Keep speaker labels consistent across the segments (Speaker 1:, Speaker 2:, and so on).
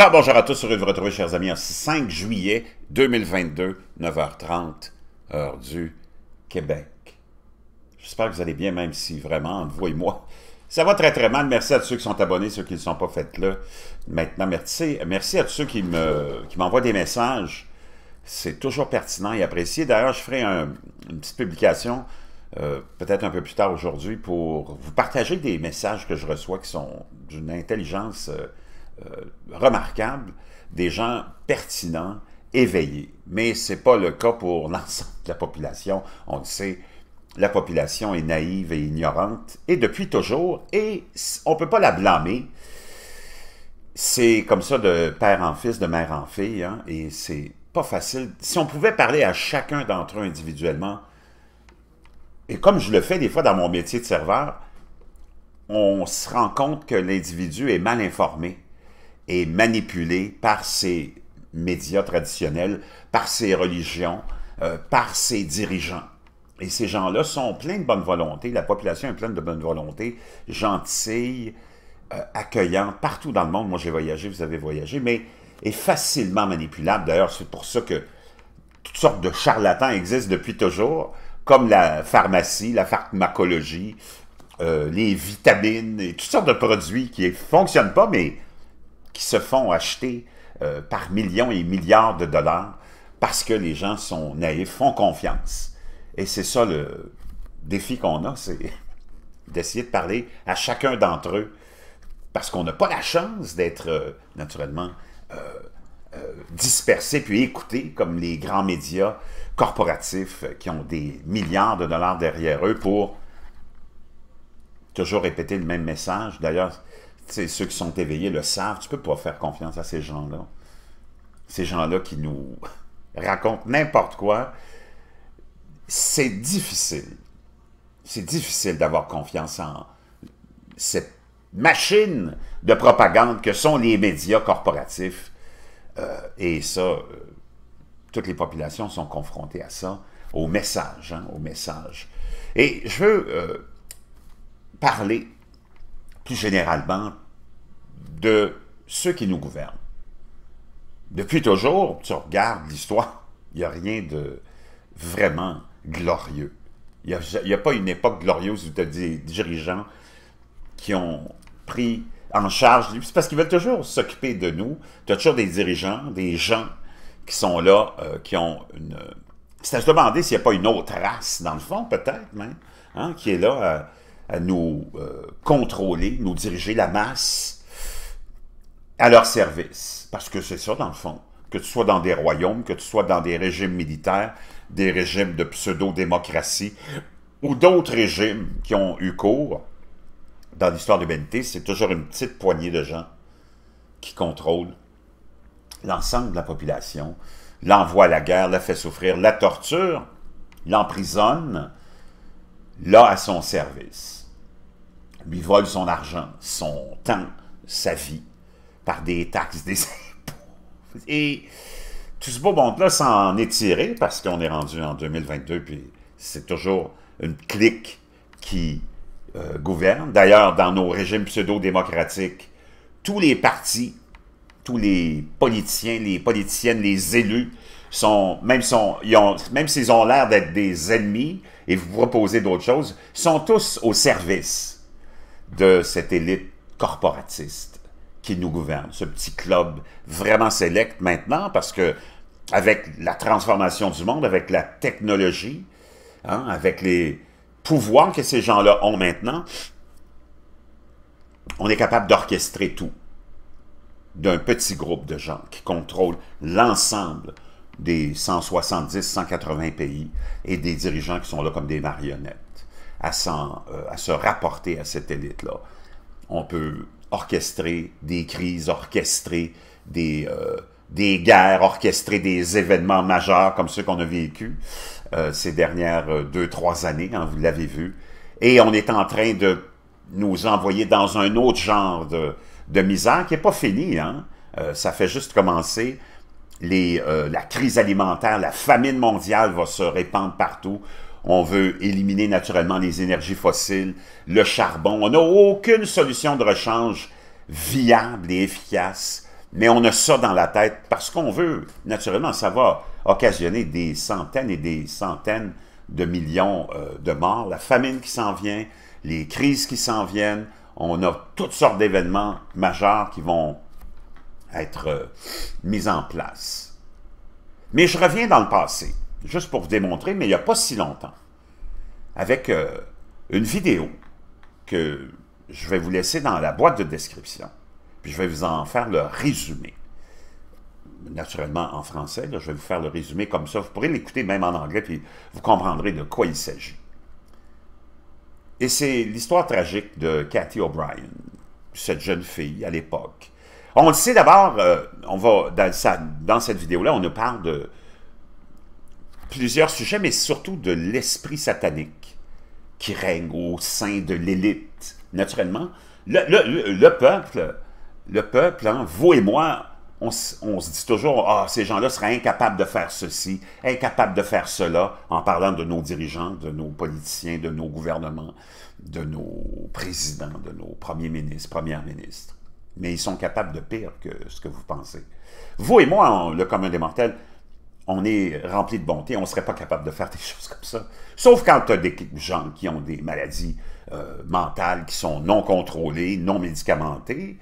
Speaker 1: Alors bonjour à tous, heureux de vous retrouver chers amis, en 5 juillet 2022, 9h30, heure du Québec. J'espère que vous allez bien, même si vraiment, vous et moi, ça va très très mal. Merci à tous ceux qui sont abonnés, ceux qui ne sont pas faites là. Maintenant, merci, merci à tous ceux qui m'envoient me, qui des messages. C'est toujours pertinent et apprécié. D'ailleurs, je ferai une petite publication euh, peut-être un peu plus tard aujourd'hui pour vous partager des messages que je reçois qui sont d'une intelligence... Euh, euh, remarquables, des gens pertinents, éveillés. Mais ce n'est pas le cas pour l'ensemble de la population. On le sait, la population est naïve et ignorante, et depuis toujours, et on ne peut pas la blâmer. C'est comme ça de père en fils, de mère en fille, hein, et c'est pas facile. Si on pouvait parler à chacun d'entre eux individuellement, et comme je le fais des fois dans mon métier de serveur, on se rend compte que l'individu est mal informé est manipulé par ces médias traditionnels, par ses religions, euh, par ses dirigeants. Et ces gens-là sont pleins de bonne volonté, la population est pleine de bonne volonté, gentille, euh, accueillante, partout dans le monde. Moi, j'ai voyagé, vous avez voyagé, mais est facilement manipulable. D'ailleurs, c'est pour ça que toutes sortes de charlatans existent depuis toujours, comme la pharmacie, la pharmacologie, euh, les vitamines et toutes sortes de produits qui ne fonctionnent pas, mais se font acheter euh, par millions et milliards de dollars parce que les gens sont naïfs, font confiance. Et c'est ça le défi qu'on a, c'est d'essayer de parler à chacun d'entre eux parce qu'on n'a pas la chance d'être euh, naturellement euh, dispersé puis écouté comme les grands médias corporatifs qui ont des milliards de dollars derrière eux pour toujours répéter le même message. D'ailleurs, ceux qui sont éveillés le savent, tu peux pas faire confiance à ces gens-là. Ces gens-là qui nous racontent n'importe quoi. C'est difficile. C'est difficile d'avoir confiance en cette machine de propagande que sont les médias corporatifs. Euh, et ça, euh, toutes les populations sont confrontées à ça, au message, hein, au Et je veux euh, parler généralement, de ceux qui nous gouvernent. Depuis toujours, tu regardes l'histoire, il n'y a rien de vraiment glorieux. Il n'y a, pas une époque glorieuse où tu as des dirigeants qui ont pris en charge. C'est parce qu'ils veulent toujours s'occuper de nous. Tu as toujours des dirigeants, des gens qui sont là, euh, qui ont une. C'est à se demander s'il n'y a pas une autre race, dans le fond, peut-être, hein, qui est là. à... Euh, à nous euh, contrôler, nous diriger la masse à leur service. Parce que c'est ça, dans le fond. Que tu sois dans des royaumes, que tu sois dans des régimes militaires, des régimes de pseudo-démocratie ou d'autres régimes qui ont eu cours dans l'histoire de l'humanité, c'est toujours une petite poignée de gens qui contrôlent l'ensemble de la population, l'envoient à la guerre, la fait souffrir, la torture, l'emprisonne, là à son service lui vole son argent, son temps, sa vie, par des taxes, des impôts. Et tout ce beau monde-là s'en est tiré parce qu'on est rendu en 2022, puis c'est toujours une clique qui euh, gouverne. D'ailleurs, dans nos régimes pseudo-démocratiques, tous les partis, tous les politiciens, les politiciennes, les élus, sont, même s'ils ont l'air d'être des ennemis et vous proposer d'autres choses, sont tous au service de cette élite corporatiste qui nous gouverne, ce petit club vraiment sélect maintenant, parce que avec la transformation du monde, avec la technologie, hein, avec les pouvoirs que ces gens-là ont maintenant, on est capable d'orchestrer tout d'un petit groupe de gens qui contrôlent l'ensemble des 170-180 pays et des dirigeants qui sont là comme des marionnettes. Euh, à, se rapporter à cette élite-là. On peut orchestrer des crises, orchestrer des, euh, des guerres, orchestrer des événements majeurs comme ceux qu'on a vécu euh, ces dernières deux, trois années, hein, vous l'avez vu. Et on est en train de nous envoyer dans un autre genre de, misère qui n'est pas fini. Hein. ça fait juste commencer. la crise alimentaire, la famine mondiale va se répandre partout on veut éliminer naturellement les énergies fossiles, le charbon. On n'a aucune solution de rechange viable et efficace, mais on a ça dans la tête parce qu'on veut, naturellement, ça va occasionner des centaines et des centaines de millions euh, de morts, la famine qui s'en vient, les crises qui s'en viennent, on a toutes sortes d'événements majeurs qui vont être euh, mis en place. Mais je reviens dans le passé juste pour vous démontrer, mais il n'y a pas si longtemps, avec euh, une vidéo que je vais vous laisser dans la boîte de description, puis je vais vous en faire le résumé. Naturellement en français, là, je vais vous faire le résumé comme ça. Vous pourrez l'écouter même en anglais, puis vous comprendrez de quoi il s'agit. Et c'est l'histoire tragique de Cathy O'Brien, cette jeune fille à l'époque. On le sait d'abord, euh, on va dans, dans cette vidéo-là, on nous parle de plusieurs sujets, mais surtout de l'esprit satanique qui règne au sein de l'élite. Naturellement, le, peuple, le peuple, hein, vous et moi, on, se dit toujours, ah, ces gens-là seraient incapables de faire ceci, incapables de faire cela, en parlant de nos dirigeants, de nos politiciens, de nos gouvernements, de nos présidents, de nos premiers ministres, premières ministres. Mais ils sont capables de pire que ce que vous pensez. Vous et moi, le commun des mortels, on est rempli de bonté, on ne serait pas capable de faire des choses comme ça. Sauf quand tu as des gens qui ont des maladies euh, mentales qui sont non contrôlées, non médicamentées,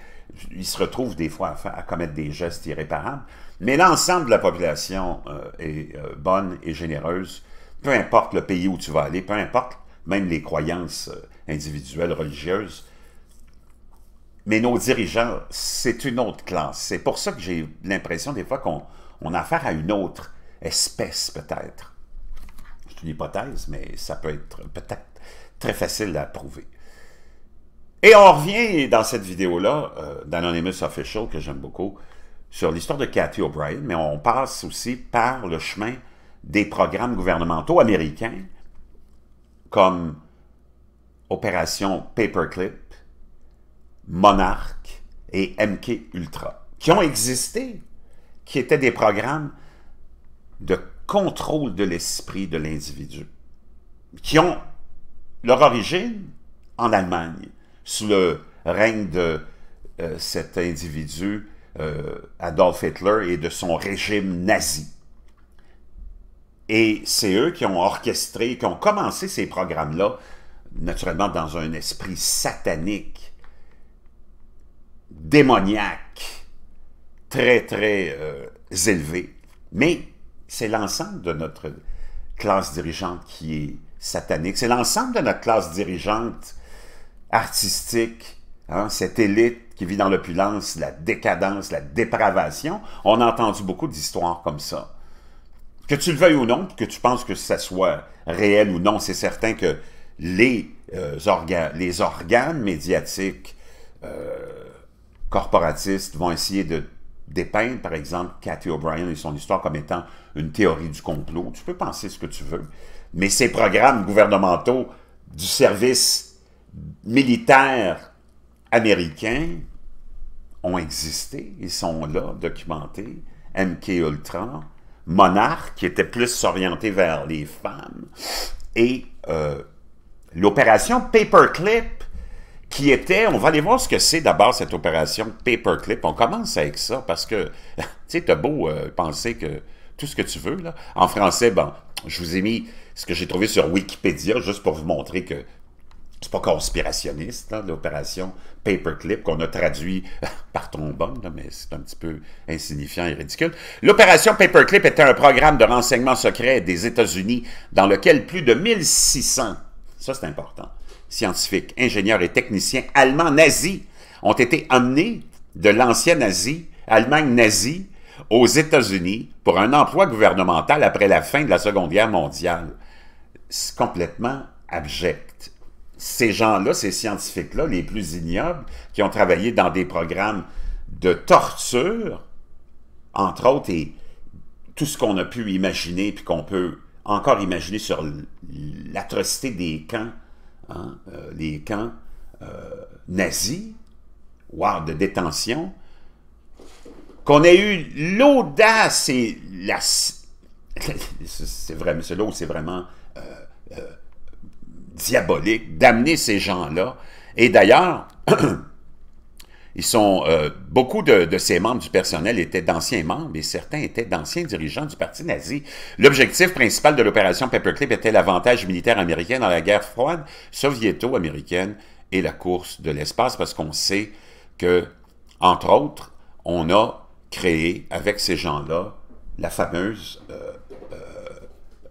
Speaker 1: ils se retrouvent des fois à, commettre des gestes irréparables. Mais l'ensemble de la population euh, est euh, bonne et généreuse, peu importe le pays où tu vas aller, peu importe même les croyances individuelles, religieuses. Mais nos dirigeants, c'est une autre classe. C'est pour ça que j'ai l'impression des fois qu'on on a affaire à une autre espèce peut-être. C'est une hypothèse, mais ça peut être peut-être très facile à prouver. Et on revient dans cette vidéo-là euh, d'Anonymous Official, que j'aime beaucoup, sur l'histoire de Cathy O'Brien, mais on passe aussi par le chemin des programmes gouvernementaux américains, comme Opération Paperclip, Monarch et MK Ultra, qui ont existé, qui étaient des programmes de contrôle de l'esprit de l'individu, qui ont leur origine en Allemagne, sous le règne de euh, cet individu euh, Adolf Hitler et de son régime nazi. Et c'est eux qui ont orchestré, qui ont commencé ces programmes-là, naturellement dans un esprit satanique, démoniaque, très, très euh, élevé. Mais c'est l'ensemble de notre classe dirigeante qui est satanique. C'est l'ensemble de notre classe dirigeante artistique, hein, cette élite qui vit dans l'opulence, la décadence, la dépravation. On a entendu beaucoup d'histoires comme ça. Que tu le veuilles ou non, que tu penses que ça soit réel ou non, c'est certain que les, euh, organes, les organes médiatiques euh, corporatistes vont essayer de dépeindre, par exemple, Cathy O'Brien et son histoire comme étant une théorie du complot. Tu peux penser ce que tu veux, mais ces programmes gouvernementaux du service militaire américain ont existé, ils sont là, documentés. MK Ultra, Monarch, qui était plus orienté vers les femmes, et euh, l'opération Paperclip, qui était, on va aller voir ce que c'est d'abord cette opération Paperclip. On commence avec ça parce que, tu sais, t'as beau euh, penser que tout ce que tu veux, là. En français, bon, je vous ai mis ce que j'ai trouvé sur Wikipédia, juste pour vous montrer que c'est pas conspirationniste, hein, l'opération Paperclip, qu'on a traduit par trombone, mais c'est un petit peu insignifiant et ridicule. L'opération Paperclip était un programme de renseignement secret des États-Unis dans lequel plus de 1600, ça c'est important, scientifiques, ingénieurs et techniciens allemands nazis ont été amenés de l'ancienne Asie, Allemagne nazie, aux États-Unis pour un emploi gouvernemental après la fin de la Seconde Guerre mondiale. C'est complètement abject. Ces gens-là, ces scientifiques-là, les plus ignobles, qui ont travaillé dans des programmes de torture, entre autres, et tout ce qu'on a pu imaginer, puis qu'on peut encore imaginer sur l'atrocité des camps Hein, euh, les camps euh, nazis, voire de détention, qu'on ait eu l'audace et la... c'est vrai, M. Lowe, c'est vraiment euh, diabolique d'amener ces gens-là. Et d'ailleurs, Ils sont euh, beaucoup de, de, ces membres du personnel étaient d'anciens membres mais certains étaient d'anciens dirigeants du parti nazi. L'objectif principal de l'opération Paperclip était l'avantage militaire américain dans la guerre froide soviéto-américaine et la course de l'espace parce qu'on sait que entre autres, on a créé avec ces gens-là la fameuse euh,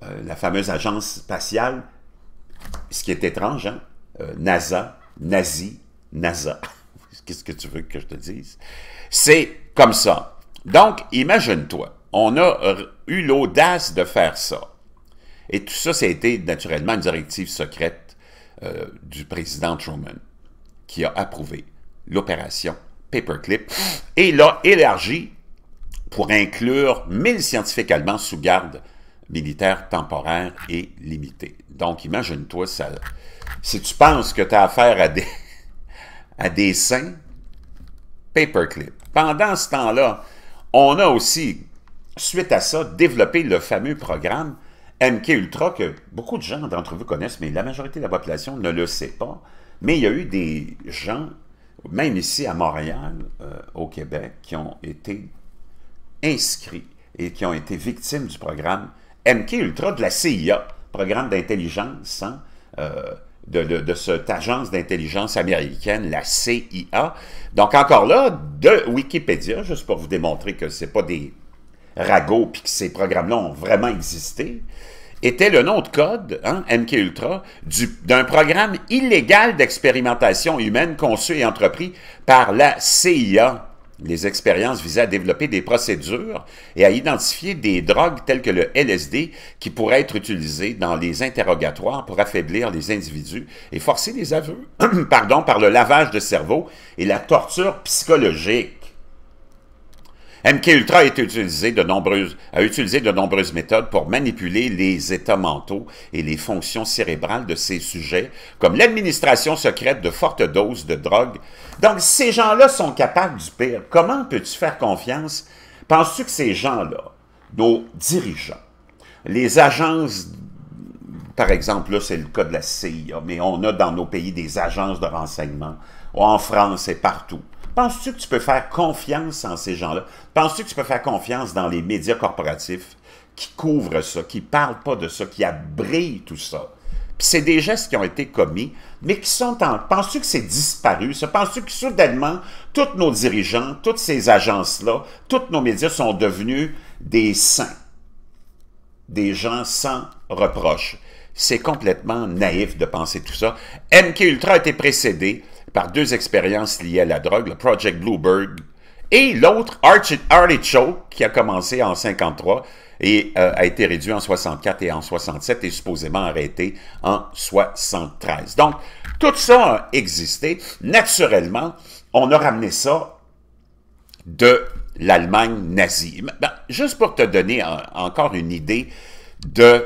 Speaker 1: euh, la fameuse agence spatiale, ce qui est étrange, hein? NASA, Nazi, NASA qu'est-ce que tu veux que je te dise? C'est comme ça. Donc, imagine-toi, on a eu l'audace de faire ça. Et tout ça, ça a été naturellement une directive secrète euh, du président Truman, qui a approuvé l'opération Paperclip et l'a élargie pour inclure 1000 scientifiques allemands sous garde militaire temporaire et limitée. Donc, imagine-toi ça. Si tu penses que tu as affaire à des à des paperclip. Pendant ce temps-là, on a aussi, suite à ça, développé le fameux programme MK Ultra que beaucoup de gens d'entre vous connaissent, mais la majorité de la population ne le sait pas. Mais il y a eu des gens, même ici à Montréal, euh, au Québec, qui ont été inscrits et qui ont été victimes du programme MK Ultra de la CIA, programme d'intelligence hein, euh, de, cette agence d'intelligence américaine, la CIA. Donc encore là, de Wikipédia, juste pour vous démontrer que ce n'est pas des ragots puis que ces programmes-là ont vraiment existé, était le nom de code, hein, MK MKUltra, d'un programme illégal d'expérimentation humaine conçu et entrepris par la CIA les expériences visaient à développer des procédures et à identifier des drogues telles que le LSD qui pourraient être utilisées dans les interrogatoires pour affaiblir les individus et forcer les aveux pardon, par le lavage de cerveau et la torture psychologique. MK de nombreuses, a utilisé de nombreuses méthodes pour manipuler les états mentaux et les fonctions cérébrales de ces sujets, comme l'administration secrète de fortes doses de drogue. Donc, ces gens-là sont capables du pire. Comment peux-tu faire confiance? Penses-tu que ces gens-là, nos dirigeants, les agences par exemple, là, c'est le cas de la CIA, mais on a dans nos pays des agences de renseignement, en France et partout. Penses-tu que tu peux faire confiance en ces gens-là? Penses-tu que tu peux faire confiance dans les médias corporatifs qui couvrent ça, qui parlent pas de ça, qui abrillent tout ça? Puis c'est des gestes qui ont été commis, mais qui sont en... Penses-tu que c'est disparu? Penses-tu que soudainement, tous nos dirigeants, toutes ces agences-là, tous nos médias sont devenus des saints? Des gens sans reproche. C'est complètement naïf de penser tout ça. MK Ultra a été précédé par deux expériences liées à la drogue, le Project Bluebird et l'autre Artichoke qui a commencé en 53 et euh, a été réduit en 64 et en 67 et supposément arrêté en 73. Donc, tout ça a existé. Naturellement, on a ramené ça de l'Allemagne nazie. Ben, ben, juste pour te donner encore une idée de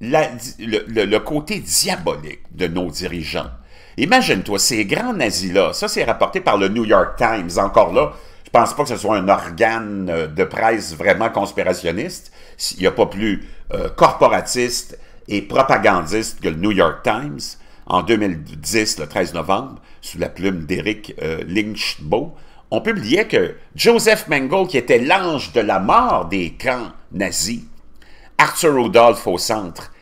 Speaker 1: le, côté diabolique de nos dirigeants. Imagine-toi, ces grands nazis-là, ça c'est rapporté par le New York Times, encore là, je pense pas que ce soit un organe euh, de presse vraiment conspirationniste, il n'y a pas plus euh, corporatiste et propagandiste que le New York Times, en 2010, le 13 novembre, sous la plume d'Eric euh, Lynchbo, on publiait que Joseph Mengel, qui était l'ange de la mort des camps nazis, Arthur Rudolph au centre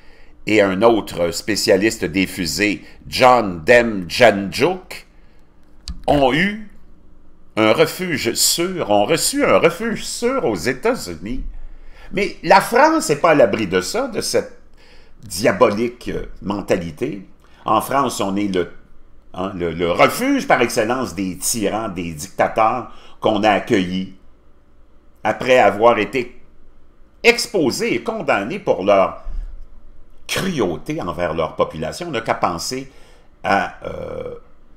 Speaker 1: et un autre spécialiste des fusées, John Demjanjuk, ont eu un refuge sûr, ont reçu un refuge sûr aux États-Unis. Mais la France n'est pas à l'abri de ça, de cette diabolique mentalité. En France, on est hein, le, le refuge par excellence des tyrans, des dictateurs qu'on a accueillis après avoir été exposés et condamnés pour leur cruauté envers leur population. On n'a qu'à penser euh,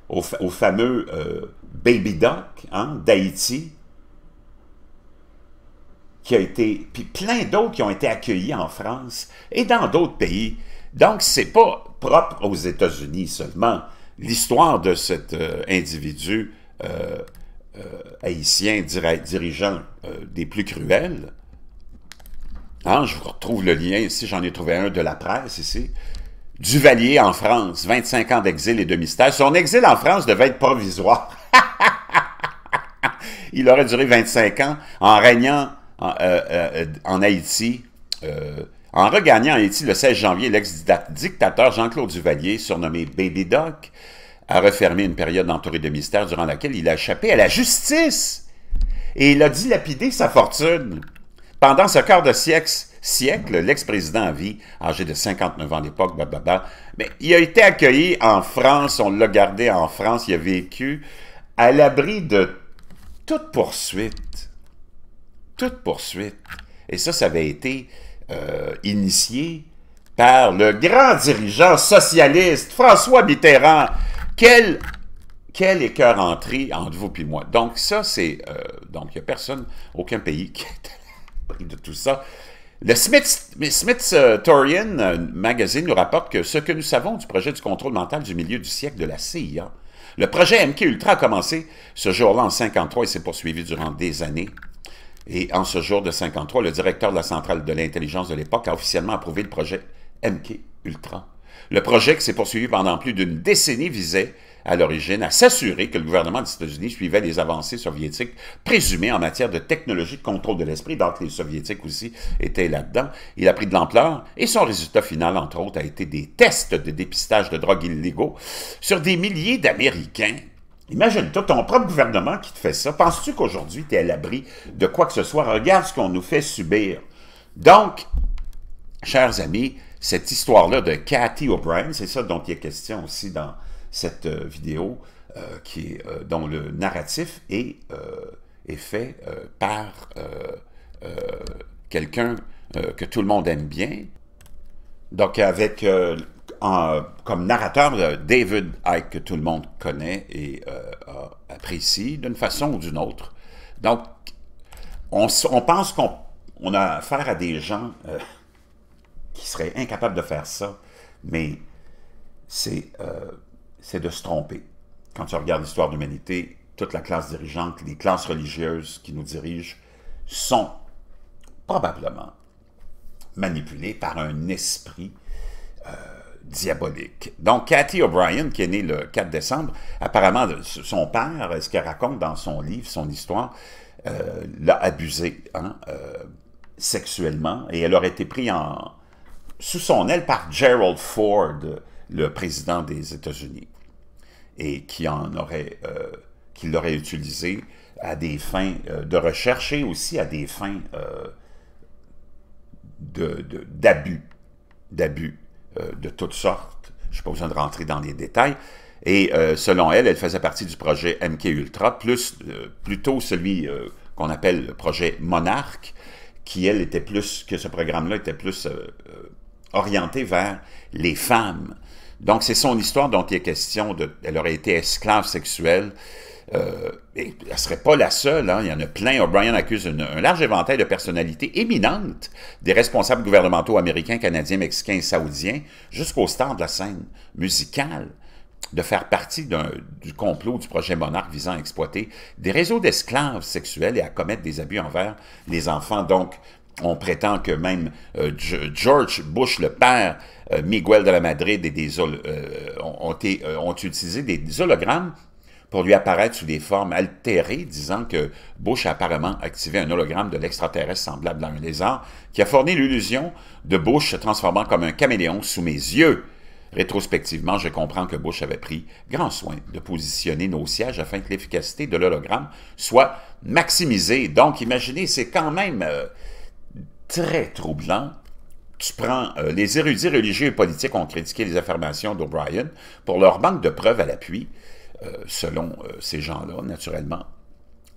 Speaker 1: au, fameux euh, Baby Doc hein, d'Haïti, qui a été, puis plein d'autres qui ont été accueillis en France et dans d'autres pays. Donc, ce n'est pas propre aux États-Unis seulement. L'histoire de cet euh, individu haïtien dirigeant des plus cruels ah, je vous retrouve le lien ici, j'en ai trouvé un de la presse ici. Duvalier en France, 25 ans d'exil et de mystère. Son exil en France devait être provisoire. Il aurait duré 25 ans en régnant en, euh, euh, en Haïti. Euh, en regagnant Haïti le 16 janvier, l'ex-dictateur Jean-Claude Duvalier, surnommé Baby Doc, a refermé une période entourée de mystères durant laquelle il a échappé à la justice et il a dilapidé sa fortune. Pendant ce quart de siècle, l'ex-président en vie, âgé de 59 ans à l'époque, mais il a été accueilli en France, on l'a gardé en France, il a vécu à l'abri de toute poursuite. Toute poursuite. Et ça, ça avait été euh, initié par le grand dirigeant socialiste François Mitterrand. Quel quel écœur entré entre vous et moi. Donc ça, c'est... Euh, donc, il n'y a personne, aucun pays qui de tout ça. Le Smith, Torian euh, Magazine nous rapporte que ce que nous savons du projet du contrôle mental du milieu du siècle de la CIA, le projet MK Ultra a commencé ce jour-là en 53 et s'est poursuivi durant des années. Et en ce jour de 53, le directeur de la centrale de l'intelligence de l'époque a officiellement approuvé le projet MK Ultra. Le projet qui s'est poursuivi pendant plus d'une décennie visait à l'origine à s'assurer que le gouvernement des États-Unis suivait les avancées soviétiques présumées en matière de technologie de contrôle de l'esprit, donc les soviétiques aussi étaient là-dedans. Il a pris de l'ampleur et son résultat final, entre autres, a été des tests de dépistage de drogues illégaux sur des milliers d'Américains Imagine-toi ton propre gouvernement qui te fait ça. Penses-tu qu'aujourd'hui, tu es à l'abri de quoi que ce soit? Regarde ce qu'on nous fait subir. Donc, chers amis, cette histoire-là de Cathy O'Brien, c'est ça dont il est question aussi dans cette euh, vidéo euh, qui est, euh, dont le narratif est, est fait par quelqu'un que tout le monde aime bien. Donc avec comme narrateur, David Icke, que tout le monde connaît et apprécie d'une façon ou d'une autre. Donc, on, pense qu'on on a affaire à des gens qui seraient incapables de faire ça, mais c'est c'est de se tromper. Quand tu regardes l'histoire de l'humanité, toute la classe dirigeante, les classes religieuses qui nous dirigent sont probablement manipulées par un esprit euh, diabolique. Donc, Cathy O'Brien, qui est née le 4 décembre, apparemment, son père, ce qu'elle raconte dans son livre, son histoire, euh, l'a abusée hein, euh, sexuellement et elle aurait été prise en, sous son aile par Gerald Ford, le président des États-Unis et qui en aurait, euh, qui l'aurait utilisé à des fins euh, de recherche et aussi à des fins euh, d'abus, de, d'abus de, de toutes sortes. Je n'ai pas besoin de rentrer dans les détails. Et selon elle, elle faisait partie du projet MK Ultra, plus plutôt celui qu'on appelle le projet Monarque, qui elle était plus que ce programme-là était plus orienté vers les femmes donc, c'est son histoire dont il est question. De, elle aurait été esclave sexuelle. Euh, elle ne serait pas la seule, hein. il y en a plein. O'Brien accuse un large éventail de personnalités éminentes des responsables gouvernementaux américains, canadiens, mexicains et saoudiens, jusqu'au stars de la scène musicale, de faire partie du complot du projet Monarque visant à exploiter des réseaux d'esclaves sexuels et à commettre des abus envers les enfants. Donc, on prétend que même euh, George Bush, le père, euh, Miguel de la Madrid, et euh, ont, utilisé des hologrammes pour lui apparaître sous des formes altérées, disant que Bush a apparemment activé un hologramme de l'extraterrestre semblable à un lézard, qui a fourni l'illusion de Bush se transformant comme un caméléon sous mes yeux. Rétrospectivement, je comprends que Bush avait pris grand soin de positionner nos sièges afin que l'efficacité de l'hologramme soit maximisée. Donc, imaginez, c'est quand même très troublant. Tu prends, euh, les érudits religieux et politiques ont critiqué les affirmations d'O'Brien pour leur manque de preuves à l'appui, euh, selon euh, ces gens-là, naturellement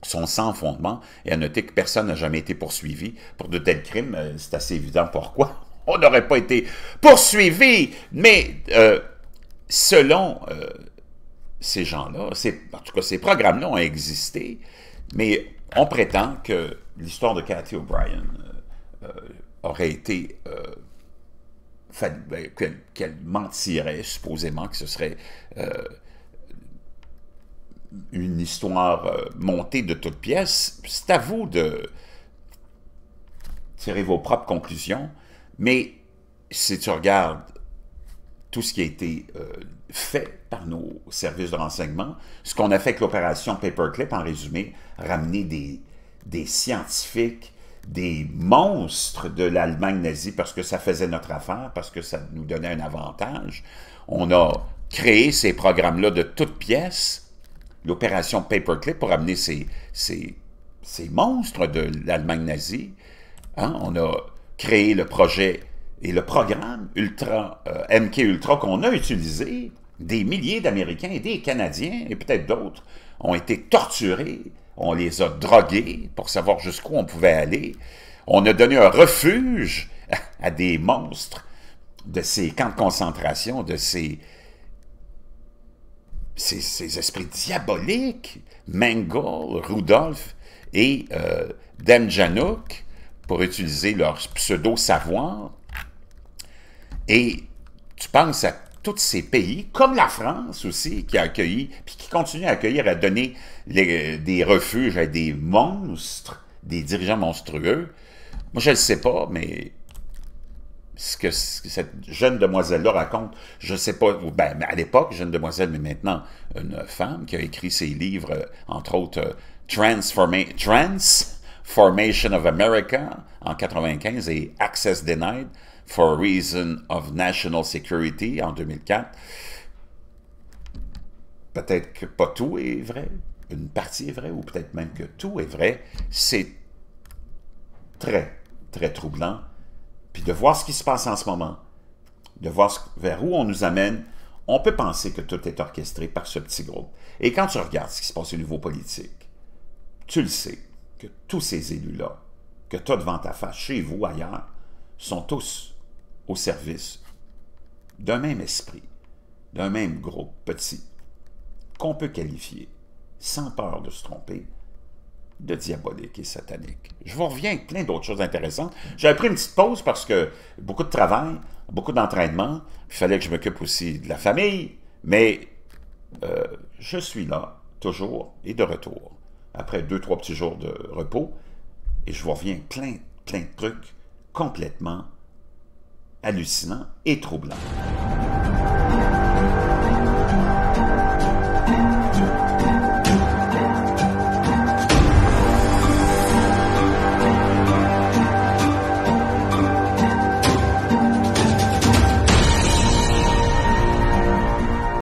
Speaker 1: sont sans fondement et à noter que personne n'a jamais été poursuivi pour de tels crimes. C'est assez évident pourquoi. On n'aurait pas été poursuivi, mais selon ces gens-là, en tout cas ces programmes-là ont existé, mais on prétend que l'histoire de Cathy O'Brien euh, aurait été... Euh, ben, qu'elle mentirait, supposément que ce serait euh, une histoire montée de toutes pièces. C'est à vous de tirer vos propres conclusions, mais si tu regardes tout ce qui a été fait par nos services de renseignement, ce qu'on a fait avec l'opération Paperclip, en résumé, ramener des scientifiques, des monstres de l'Allemagne nazie parce que ça faisait notre affaire, parce que ça nous donnait un avantage. On a créé ces programmes-là de toutes pièces, l'opération Paperclip pour amener ces, monstres de l'Allemagne nazie. Hein. On a créé le projet et le programme Ultra, euh, MK Ultra qu'on a utilisé. Des milliers d'Américains et des Canadiens et peut-être d'autres ont été torturés, on les a drogués pour savoir jusqu'où on pouvait aller. On a donné un refuge à des monstres de ces camps de concentration, de ces, ces, esprits diaboliques, Mengel, Rudolf et euh, Demjanuk, pour utiliser leur pseudo-savoir. Et tu penses à tous ces pays, comme la France aussi, qui a accueilli, puis qui continue à accueillir, à donner des refuges à des monstres, des dirigeants monstrueux. Moi, je ne sais pas, mais ce que, cette jeune demoiselle-là raconte, je ne sais pas, ben, à l'époque, jeune demoiselle, mais maintenant, une femme qui a écrit ses livres, euh, entre autres, euh, Transformation of America en 1995 et Access Denied for Reason of National Security en 2004. Peut-être que pas tout est vrai, une partie est vraie, ou peut-être même que tout est vrai. C'est très, très troublant. Puis de voir ce qui se passe en ce moment, de voir vers où on nous amène, on peut penser que tout est orchestré par ce petit groupe. Et quand tu regardes ce qui se passe au niveau politique, tu le sais que tous ces élus-là que tu as devant ta face, chez vous, ailleurs, sont tous au service d'un même esprit, d'un même groupe petit, qu'on peut qualifier, sans peur de se tromper, de diabolique et satanique. Je vous reviens plein d'autres choses intéressantes. J'avais pris une petite pause parce que beaucoup de travail, beaucoup d'entraînement, il fallait que je m'occupe aussi de la famille, mais euh, je suis là, toujours, et de retour, après deux, trois petits jours de repos, et je vous reviens plein, plein de trucs complètement hallucinant et troublant.